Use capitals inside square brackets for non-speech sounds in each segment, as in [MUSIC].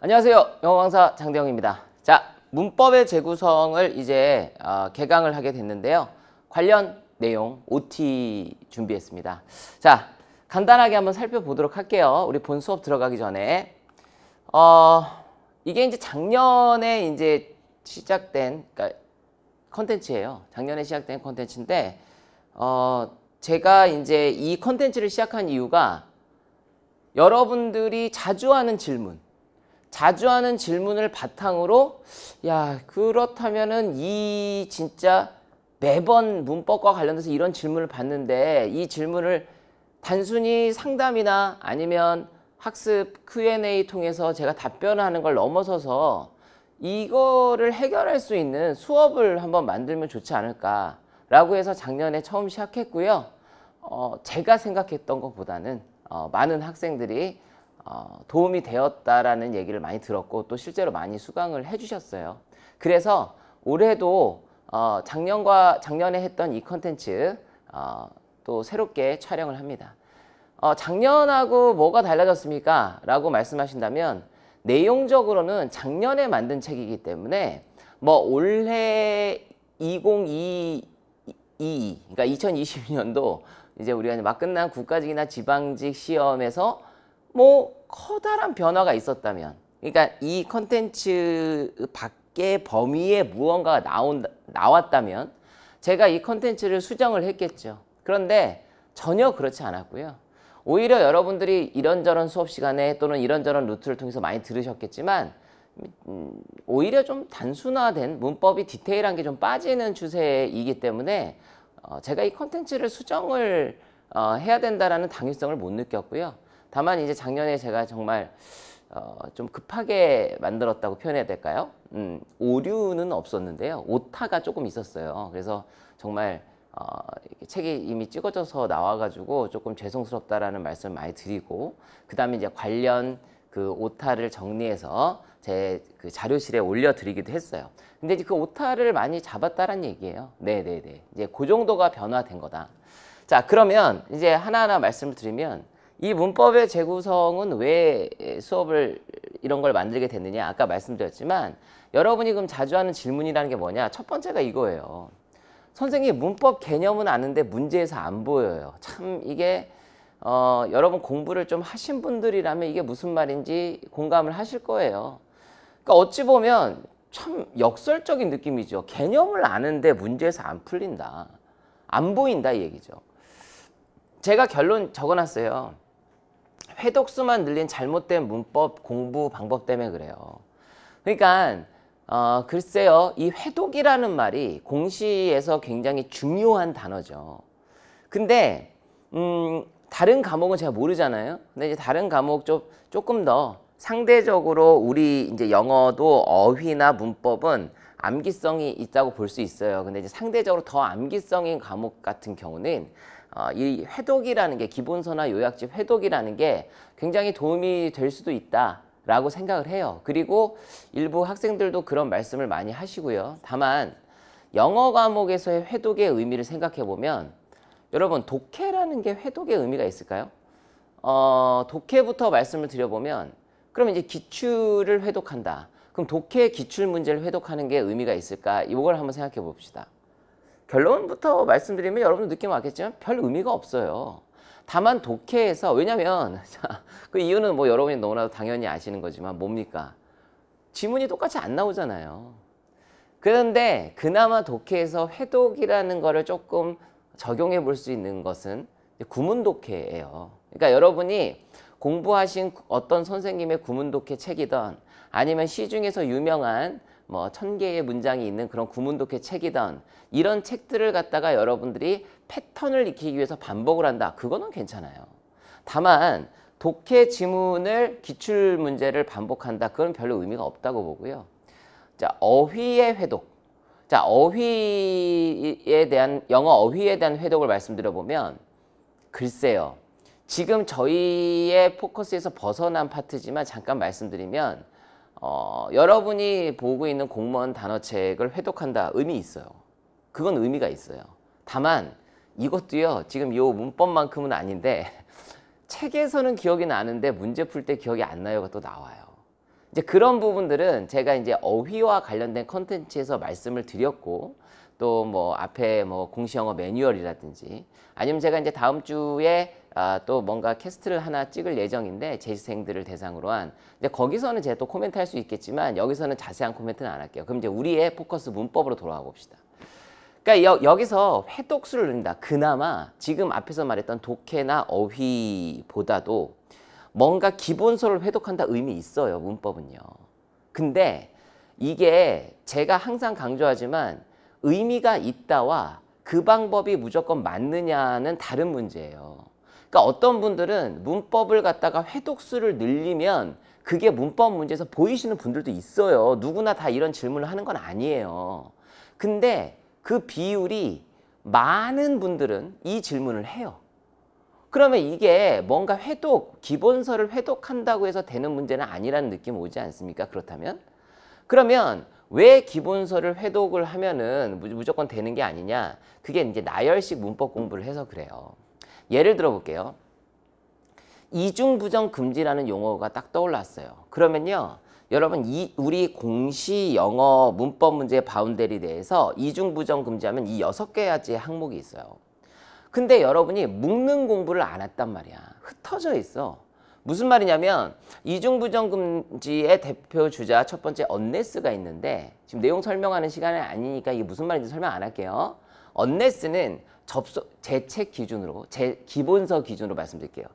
안녕하세요. 영어 강사 장대영입니다. 자, 문법의 재구성을 이제 어, 개강을 하게 됐는데요. 관련 내용 OT 준비했습니다. 자, 간단하게 한번 살펴보도록 할게요. 우리 본 수업 들어가기 전에 어, 이게 이제 작년에 이제 시작된 그러니까 컨텐츠예요. 작년에 시작된 컨텐츠인데 어, 제가 이제 이 컨텐츠를 시작한 이유가 여러분들이 자주 하는 질문 자주 하는 질문을 바탕으로 야 그렇다면은 이 진짜 매번 문법과 관련돼서 이런 질문을 받는데 이 질문을 단순히 상담이나 아니면 학습 Q&A 통해서 제가 답변하는 걸 넘어서서 이거를 해결할 수 있는 수업을 한번 만들면 좋지 않을까 라고 해서 작년에 처음 시작했고요 어, 제가 생각했던 것보다는 어, 많은 학생들이 어, 도움이 되었다라는 얘기를 많이 들었고 또 실제로 많이 수강을 해주셨어요. 그래서 올해도 어, 작년과 작년에 했던 이 컨텐츠 어, 또 새롭게 촬영을 합니다. 작년하고 뭐가 달라졌습니까? 라고 말씀하신다면 내용적으로는 작년에 만든 책이기 때문에 뭐 올해 2022 그러니까 2020년도 이제 우리가 막 끝난 국가직이나 지방직 시험에서 뭐 커다란 변화가 있었다면 그러니까 이 컨텐츠 밖의 범위에 무언가가 나온, 나왔다면 제가 이 컨텐츠를 수정을 했겠죠. 그런데 전혀 그렇지 않았고요. 오히려 여러분들이 이런저런 수업 시간에 또는 이런저런 루트를 통해서 많이 들으셨겠지만 음, 오히려 좀 단순화된 문법이 디테일한 게 좀 빠지는 추세이기 때문에 어, 제가 이 컨텐츠를 수정을 어, 해야 된다는 당위성을 못 느꼈고요. 다만 이제 작년에 제가 정말 어, 좀 급하게 만들었다고 표현해야 될까요? 음, 오류는 없었는데요. 오타가 조금 있었어요. 그래서 정말 어, 책이 이미 찍어져서 나와가지고 조금 죄송스럽다라는 말씀 을 많이 드리고 그 다음에 이제 관련 그 오타를 정리해서 제 그 자료실에 올려드리기도 했어요. 근데 이제 그 오타를 많이 잡았다라는 얘기예요. 네네네. 이제 그 정도가 변화된 거다. 자 그러면 이제 하나하나 말씀을 드리면 이 문법의 재구성은 왜 수업을 이런 걸 만들게 됐느냐 아까 말씀드렸지만 여러분이 그럼 자주 하는 질문이라는 게 뭐냐 첫 번째가 이거예요 선생님 문법 개념은 아는데 문제에서 안 보여요 참 이게 어, 여러분 공부를 좀 하신 분들이라면 이게 무슨 말인지 공감을 하실 거예요 그러니까 어찌 보면 참 역설적인 느낌이죠 개념을 아는데 문제에서 안 풀린다 안 보인다 이 얘기죠 제가 결론 적어놨어요 회독수만 늘린 잘못된 문법 공부 방법 때문에 그래요. 그러니까 어, 글쎄요. 이 회독이라는 말이 공시에서 굉장히 중요한 단어죠. 근데 음, 다른 과목은 제가 모르잖아요. 근데 이제 다른 과목 좀 조금 더 상대적으로 우리 이제 영어도 어휘나 문법은 암기성이 있다고 볼 수 있어요. 근데 이제 상대적으로 더 암기성인 과목 같은 경우는 어, 이 회독이라는 게 기본서나 요약지 회독이라는 게 굉장히 도움이 될 수도 있다. 라고 생각을 해요. 그리고 일부 학생들도 그런 말씀을 많이 하시고요. 다만 영어 과목에서의 회독의 의미를 생각해 보면 여러분 독해라는 게 회독의 의미가 있을까요? 어, 독해부터 말씀을 드려보면 그럼 이제 기출을 회독한다. 그럼 독해 기출 문제를 회독하는 게 의미가 있을까? 이걸 한번 생각해 봅시다. 결론부터 말씀드리면 여러분도 느낌 왔겠지만 별 의미가 없어요. 다만 독해에서 왜냐면 [LAUGHS] 자, 그 이유는 뭐 여러분이 너무나도 당연히 아시는 거지만 뭡니까? 지문이 똑같이 안 나오잖아요. 그런데 그나마 독해에서 회독이라는 거를 조금 적용해 볼 수 있는 것은 구문 독해예요. 그러니까 여러분이 공부하신 어떤 선생님의 구문 독해 책이던 아니면 시중에서 유명한 뭐 천개의 문장이 있는 그런 구문독해 책이던 이런 책들을 갖다가 여러분들이 패턴을 익히기 위해서 반복을 한다. 그거는 괜찮아요. 다만 독해 지문을 기출 문제를 반복한다. 그건 별로 의미가 없다고 보고요. 자, 어휘의 회독. 자, 어휘에 대한 영어 어휘에 대한 회독을 말씀드려 보면 글쎄요. 지금 저희의 포커스에서 벗어난 파트지만 잠깐 말씀드리면 어, 여러분이 보고 있는 공무원 단어책을 회독한다 의미 있어요. 그건 의미가 있어요. 다만 이것도요. 지금 요 문법만큼은 아닌데 [LAUGHS] 책에서는 기억이 나는데 문제 풀 때 기억이 안 나요가 또 나와요. 이제 그런 부분들은 제가 이제 어휘와 관련된 컨텐츠에서 말씀을 드렸고 또 뭐 앞에 뭐 공시영어 매뉴얼이라든지 아니면 제가 이제 다음 주에 아, 또 뭔가 캐스트를 하나 찍을 예정인데 재시생들을 대상으로 한 이제 거기서는 제가 또 코멘트 할 수 있겠지만 여기서는 자세한 코멘트는 안 할게요. 그럼 이제 우리의 포커스 문법으로 돌아가 봅시다. 그러니까 여, 기서 회독수를 넣는다. 그나마 지금 앞에서 말했던 독해나 어휘보다도 뭔가 기본서를 회독한다 의미 있어요. 문법은요. 근데 이게 제가 항상 강조하지만 의미가 있다와 그 방법이 무조건 맞느냐는 다른 문제예요. 그러니까 어떤 분들은 문법을 갖다가 회독수를 늘리면 그게 문법 문제에서 보이시는 분들도 있어요. 누구나 다 이런 질문을 하는 건 아니에요. 근데 그 비율이 많은 분들은 이 질문을 해요. 그러면 이게 뭔가 회독, 기본서를 회독한다고 해서 되는 문제는 아니라는 느낌 오지 않습니까? 그렇다면? 그러면 왜 기본서를 회독을 하면은 무조건 되는 게 아니냐? 그게 이제 나열식 문법 공부를 해서 그래요. 예를 들어 볼게요. 이중부정 금지라는 용어가 딱 떠올랐어요. 그러면요. 여러분 이 우리 공시 영어 문법 문제 바운데리 대해서 이중부정 금지하면 이 여섯 개야지 항목이 있어요. 근데 여러분이 묶는 공부를 안 했단 말이야. 흩어져 있어. 무슨 말이냐면 이중부정 금지의 대표 주자 첫 번째 언네스가 있는데 지금 내용 설명하는 시간은 아니니까 이게 무슨 말인지 설명 안 할게요. 언레스는 접속 제책 기준으로 제 기본서 기준으로 말씀드릴게요.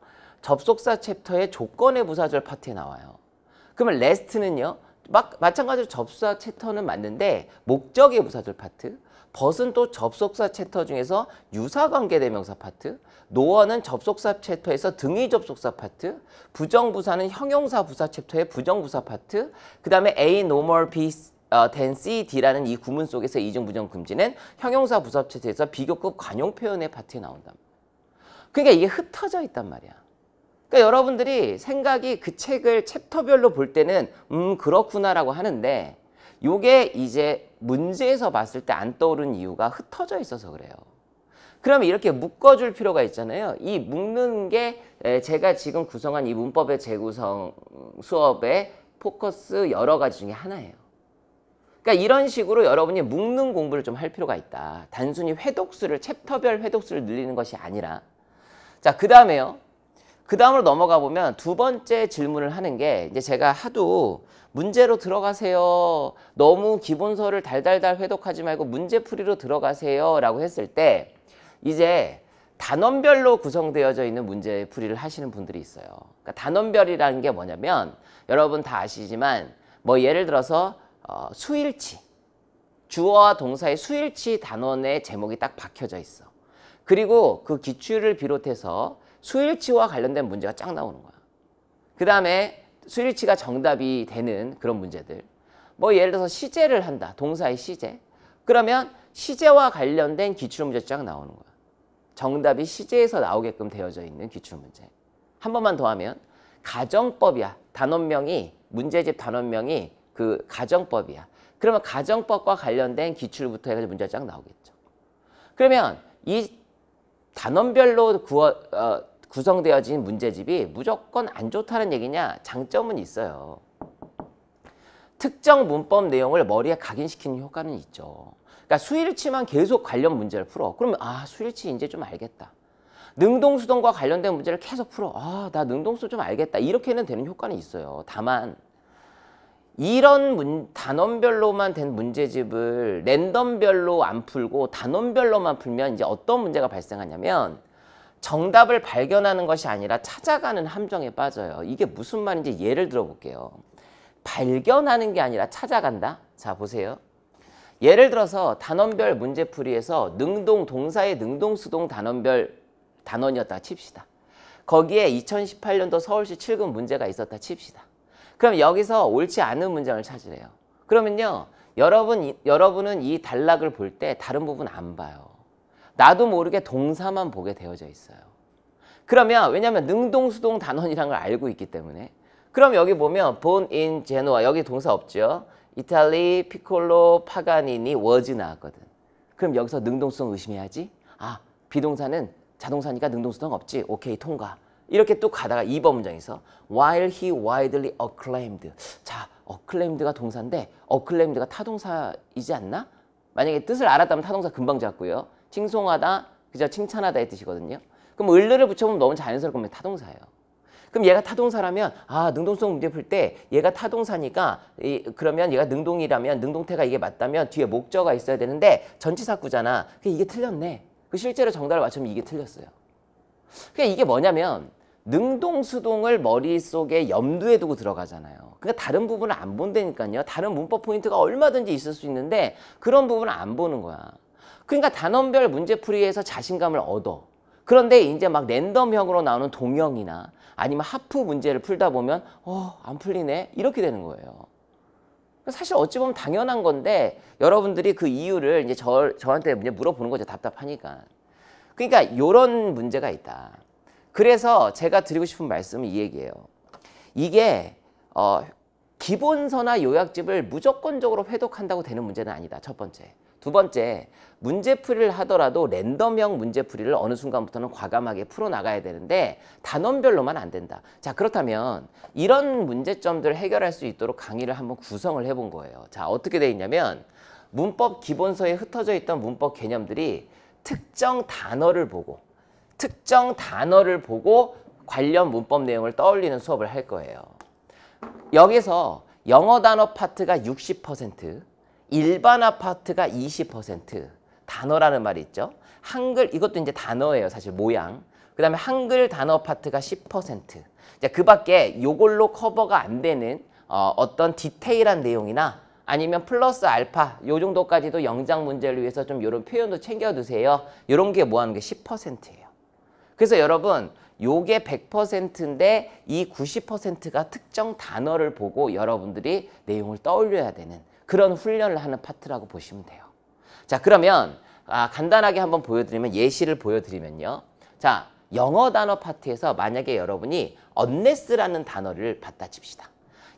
접속사 챕터의 조건의 부사절 파트에 나와요. 그러면 레스트는요. 막, 마찬가지로 접속사 챕터는 맞는데 목적의 부사절 파트 벗은 또 접속사 챕터 중에서 유사관계대명사 파트 노어는 접속사 챕터에서 등위 접속사 파트 부정부사는 형용사 부사 챕터의 부정부사 파트 그 다음에 A, normal, B, 어, 된 CD라는 이 구문 속에서 이중부정 금지는 형용사 부사업체에서 비교급 관용 표현의 파트에 나온다. 그러니까 이게 흩어져 있단 말이야. 그러니까 여러분들이 생각이 그 책을 챕터별로 볼 때는 음 그렇구나라고 하는데 요게 이제 문제에서 봤을 때 안 떠오른 이유가 흩어져 있어서 그래요. 그러면 이렇게 묶어줄 필요가 있잖아요. 이 묶는 게 제가 지금 구성한 이 문법의 재구성 수업의 포커스 여러 가지 중에 하나예요. 그러니까 이런 식으로 여러분이 묶는 공부를 좀 할 필요가 있다. 단순히 회독수를 챕터별 회독수를 늘리는 것이 아니라 자그 다음에요. 그 다음으로 넘어가 보면 두 번째 질문을 하는 게 이제 제가 하도 문제로 들어가세요. 너무 기본서를 달달달 회독하지 말고 문제풀이로 들어가세요. 라고 했을 때 이제 단원별로 구성되어져 있는 문제풀이를 하시는 분들이 있어요. 그러니까 단원별이라는 게 뭐냐면 여러분 다 아시지만 뭐 예를 들어서 어, 수일치 주어와 동사의 수일치 단원의 제목이 딱 박혀져 있어. 그리고 그 기출을 비롯해서 수일치와 관련된 문제가 쫙 나오는 거야. 그 다음에 수일치가 정답이 되는 그런 문제들. 뭐 예를 들어서 시제를 한다. 동사의 시제. 그러면 시제와 관련된 기출 문제 쫙 나오는 거야. 정답이 시제에서 나오게끔 되어져 있는 기출 문제. 한 번만 더 하면 가정법이야. 단원명이 문제집 단원명이 그 가정법이야. 그러면 가정법과 관련된 기출부터 해가지고 문제가 쫙 나오겠죠. 그러면 이 단원별로 구 어, 구성되어진 문제집이 무조건 안 좋다는 얘기냐? 장점은 있어요. 특정 문법 내용을 머리에 각인시키는 효과는 있죠. 그러니까 수일치만 계속 관련 문제를 풀어. 그러면 아 수일치 이제 좀 알겠다. 능동수동과 관련된 문제를 계속 풀어. 아 나 능동수 좀 알겠다. 이렇게는 되는 효과는 있어요. 다만 이런 문, 단원별로만 된 문제집을 랜덤별로 안 풀고 단원별로만 풀면 이제 어떤 문제가 발생하냐면 정답을 발견하는 것이 아니라 찾아가는 함정에 빠져요. 이게 무슨 말인지 예를 들어볼게요. 발견하는 게 아니라 찾아간다. 자 보세요. 예를 들어서 단원별 문제풀이에서 능동 동사의 능동 수동 단원별 단원이었다 칩시다. 거기에 2018년도 서울시 7급 문제가 있었다 칩시다. 그럼 여기서 옳지 않은 문장을 찾으래요. 그러면요. 여러분, 여러분은 이 단락을 볼 때 다른 부분 안 봐요. 나도 모르게 동사만 보게 되어져 있어요. 그러면 왜냐하면 능동수동 단원이라는걸 알고 있기 때문에 그럼 여기 보면 born in Genoa 여기 동사 없죠. 이탈리, 피콜로, 파가니니, 워즈 나왔거든. 그럼 여기서 능동수동 의심해야지. 아, 비동사는 자동사니까 능동수동 없지. 오케이, 통과. 이렇게 또 가다가 2번 문장에서 while he widely acclaimed 자 acclaimed가 동사인데 acclaimed가 타동사이지 않나? 만약에 뜻을 알았다면 타동사 금방 잡고요 칭송하다 그저 칭찬하다의 뜻이거든요 그럼 을를 붙여보면 너무 자연스러울 겁니다 타동사예요 그럼 얘가 타동사라면 아 능동성 문제 풀 때 얘가 타동사니까 이, 그러면 얘가 능동이라면 능동태가 이게 맞다면 뒤에 목적가 있어야 되는데 전치사구잖아 그게 이게 틀렸네 그 실제로 정답을 맞추면 이게 틀렸어요 그러니까 이게 뭐냐면 능동수동을 머릿속에 염두에 두고 들어가잖아요. 그러니까 다른 부분을 안 본다니까요. 다른 문법 포인트가 얼마든지 있을 수 있는데 그런 부분을 안 보는 거야. 그러니까 단원별 문제풀이에서 자신감을 얻어. 그런데 이제 막 랜덤형으로 나오는 동형이나 아니면 하프 문제를 풀다 보면 어, 안 풀리네. 이렇게 되는 거예요. 사실 어찌 보면 당연한 건데 여러분들이 그 이유를 이제 저, 저한테 물어보는 거죠. 답답하니까. 그러니까 이런 문제가 있다. 그래서 제가 드리고 싶은 말씀은 이 얘기예요. 이게 어, 기본서나 요약집을 무조건적으로 회독한다고 되는 문제는 아니다. 첫 번째. 두 번째, 문제풀이를 하더라도 랜덤형 문제풀이를 어느 순간부터는 과감하게 풀어나가야 되는데 단원별로만 안 된다. 자 그렇다면 이런 문제점들을 해결할 수 있도록 강의를 한번 구성을 해 본 거예요. 자 어떻게 돼 있냐면 문법 기본서에 흩어져 있던 문법 개념들이 특정 단어를 보고 특정 단어를 보고 관련 문법 내용을 떠올리는 수업을 할 거예요. 여기서 영어 단어 파트가 60%, 일반화 파트가 20%, 단어라는 말이 있죠. 한글 이것도 이제 단어예요. 사실 모양. 그다음에 한글 단어 파트가 10%. 그 밖에 요걸로 커버가 안 되는 어, 어떤 디테일한 내용이나 아니면 플러스 알파 요 정도까지도 영장 문제를 위해서 좀 이런 표현도 챙겨두세요. 이런 게 뭐 하는 게 10%예요. 그래서 여러분 요게 100%인데 이 90%가 특정 단어를 보고 여러분들이 내용을 떠올려야 되는 그런 훈련을 하는 파트라고 보시면 돼요. 자 그러면 아, 간단하게 한번 보여드리면 예시를 보여드리면요. 자 영어 단어 파트에서 만약에 여러분이 unless라는 단어를 받다 칩시다.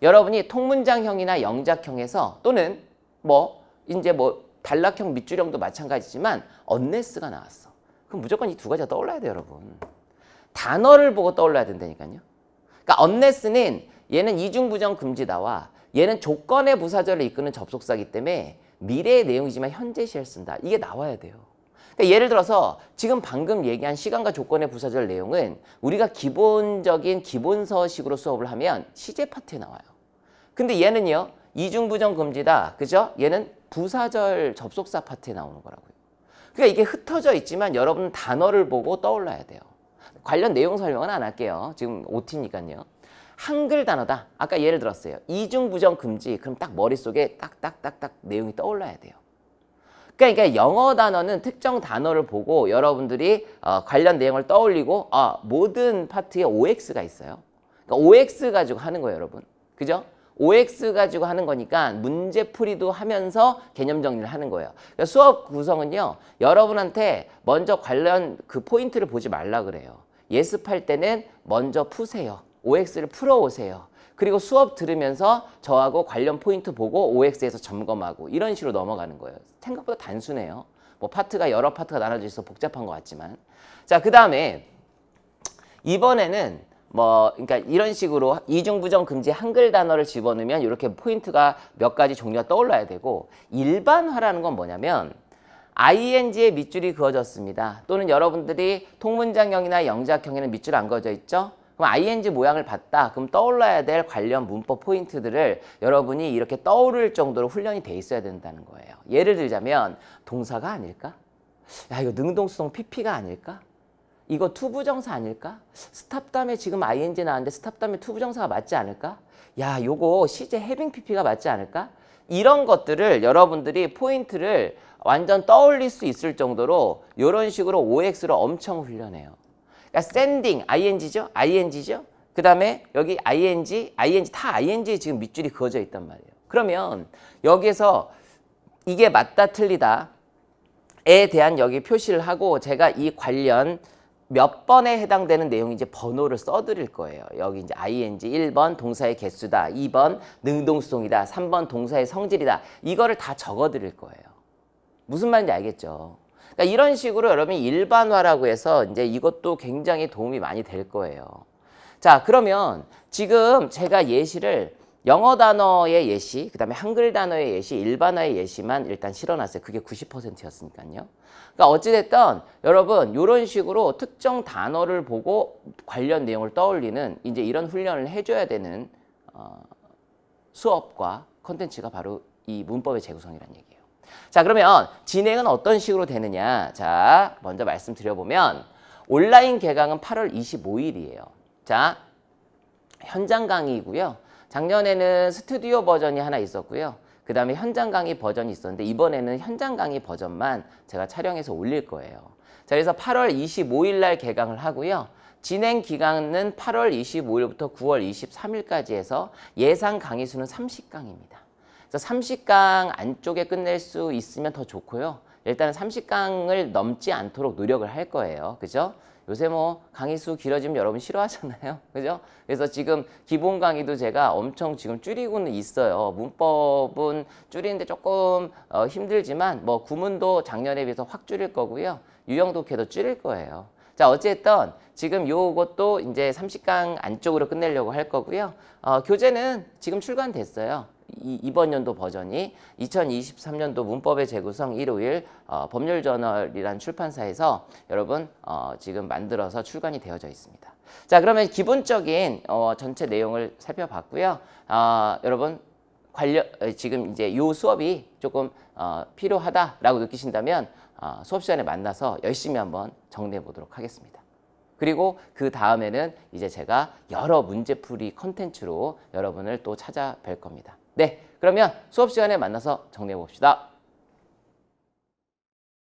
여러분이 통문장형이나 영작형에서 또는 뭐 이제 뭐 단락형 밑줄형도 마찬가지지만 언네스가 나왔어. 그럼 무조건 이 두 가지가 떠올라야 돼요, 여러분. 단어를 보고 떠올라야 된다니까요. 그러니까 언네스는 얘는 이중부정 금지다와 얘는 조건의 부사절을 이끄는 접속사기 때문에 미래의 내용이지만 현재 시를 쓴다. 이게 나와야 돼요. 근데 그러니까 예를 들어서 지금 방금 얘기한 시간과 조건의 부사절 내용은 우리가 기본적인 기본서식으로 수업을 하면 시제 파트에 나와요. 근데 얘는요. 이중부정 금지다. 그죠? 얘는 부사절 접속사 파트에 나오는 거라고요. 그러니까 이게 흩어져 있지만 여러분 단어를 보고 떠올라야 돼요. 관련 내용 설명은 안 할게요. 지금 OT니까요. 한글 단어다. 아까 예를 들었어요. 이중부정 금지. 그럼 딱 머릿속에 딱딱딱딱 내용이 떠올라야 돼요. 그러니까 영어 단어는 특정 단어를 보고 여러분들이 어, 관련 내용을 떠올리고 아, 모든 파트에 OX가 있어요. 그러니까 OX 가지고 하는 거예요, 여러분. 그죠? OX 가지고 하는 거니까 문제풀이도 하면서 개념 정리를 하는 거예요. 그러니까 수업 구성은요. 여러분한테 먼저 관련 그 포인트를 보지 말라 그래요. 예습할 때는 먼저 푸세요. OX를 풀어오세요. 그리고 수업 들으면서 저하고 관련 포인트 보고 OX에서 점검하고 이런 식으로 넘어가는 거예요. 생각보다 단순해요. 뭐 파트가 여러 파트가 나눠져 있어 서 복잡한 것 같지만 자그 다음에 이번에는 뭐 그러니까 이런 식으로 이중부정 금지 한글 단어를 집어넣으면 이렇게 포인트가 몇 가지 종류가 떠올라야 되고 일반화라는 건 뭐냐면 ing의 밑줄이 그어졌습니다. 또는 여러분들이 통문장형이나 영작형에는 밑줄 안 그어져 있죠? 그럼 ing 모양을 봤다. 그럼 떠올라야 될 관련 문법 포인트들을 여러분이 이렇게 떠오를 정도로 훈련이 돼 있어야 된다는 거예요. 예를 들자면 동사가 아닐까? 야 이거 능동수동 pp가 아닐까? 이거 투부정사 아닐까? 스탑담에 지금 ing 나왔는데 스탑담에 투부정사가 맞지 않을까? 야 요거 시제 해빙 pp가 맞지 않을까? 이런 것들을 여러분들이 포인트를 완전 떠올릴 수 있을 정도로 이런 식으로 OX를 엄청 훈련해요. 그러니까 sending, ing죠? ing죠? 그 다음에 여기 ing, ing, 다 ing에 지금 밑줄이 그어져 있단 말이에요. 그러면 여기에서 이게 맞다 틀리다 에 대한 여기 표시를 하고 제가 이 관련 몇 번에 해당되는 내용 이제 번호를 써드릴 거예요. 여기 이제 ing 1번 동사의 개수다, 2번 능동수동이다, 3번 동사의 성질이다. 이거를 다 적어드릴 거예요. 무슨 말인지 알겠죠? 그러니까 이런 식으로 여러분이 일반화라고 해서 이제 이것도 굉장히 도움이 많이 될 거예요. 자 그러면 지금 제가 예시를 영어 단어의 예시, 그 다음에 한글 단어의 예시, 일반화의 예시만 일단 실어놨어요. 그게 90%였으니까요. 그러니까 어찌됐든 여러분 이런 식으로 특정 단어를 보고 관련 내용을 떠올리는 이제 이런 훈련을 해줘야 되는 어, 수업과 컨텐츠가 바로 이 문법의 재구성이라는 얘기예요. 자 그러면 진행은 어떤 식으로 되느냐 자 먼저 말씀드려보면 온라인 개강은 8월 25일이에요 자 현장 강의이고요 작년에는 스튜디오 버전이 하나 있었고요 그 다음에 현장 강의 버전이 있었는데 이번에는 현장 강의 버전만 제가 촬영해서 올릴 거예요 자 그래서 8월 25일 날 개강을 하고요 진행 기간은 8월 25일부터 9월 23일까지 해서 예상 강의 수는 30강입니다 그래서 30강 안쪽에 끝낼 수 있으면 더 좋고요. 일단은 30강을 넘지 않도록 노력을 할 거예요. 그죠? 요새 뭐 강의 수 길어지면 여러분 싫어하잖아요. [LAUGHS] 그죠? 그래서 지금 기본 강의도 제가 엄청 지금 줄이고는 있어요. 문법은 줄이는데 조금 어, 힘들지만 뭐 구문도 작년에 비해서 확 줄일 거고요. 유형 도해도 줄일 거예요. 자 어쨌든 지금 요것도 이제 30강 안쪽으로 끝내려고 할 거고요. 어, 교재는 지금 출간됐어요. 이번 연도 버전이 2023년도 문법의 재구성 일요일 어, 법률저널이란 출판사에서 여러분 어, 지금 만들어서 출간이 되어져 있습니다. 자 그러면 기본적인 어, 전체 내용을 살펴봤고요. 어, 여러분 관련 지금 이제 요 수업이 조금 어, 필요하다라고 느끼신다면 어, 수업 시간에 만나서 열심히 한번 정리해 보도록 하겠습니다. 그리고 그 다음에는 이제 제가 여러 문제풀이 컨텐츠로 여러분을 또 찾아뵐 겁니다. 네, 그러면 수업 시간에 만나서 정리해 봅시다.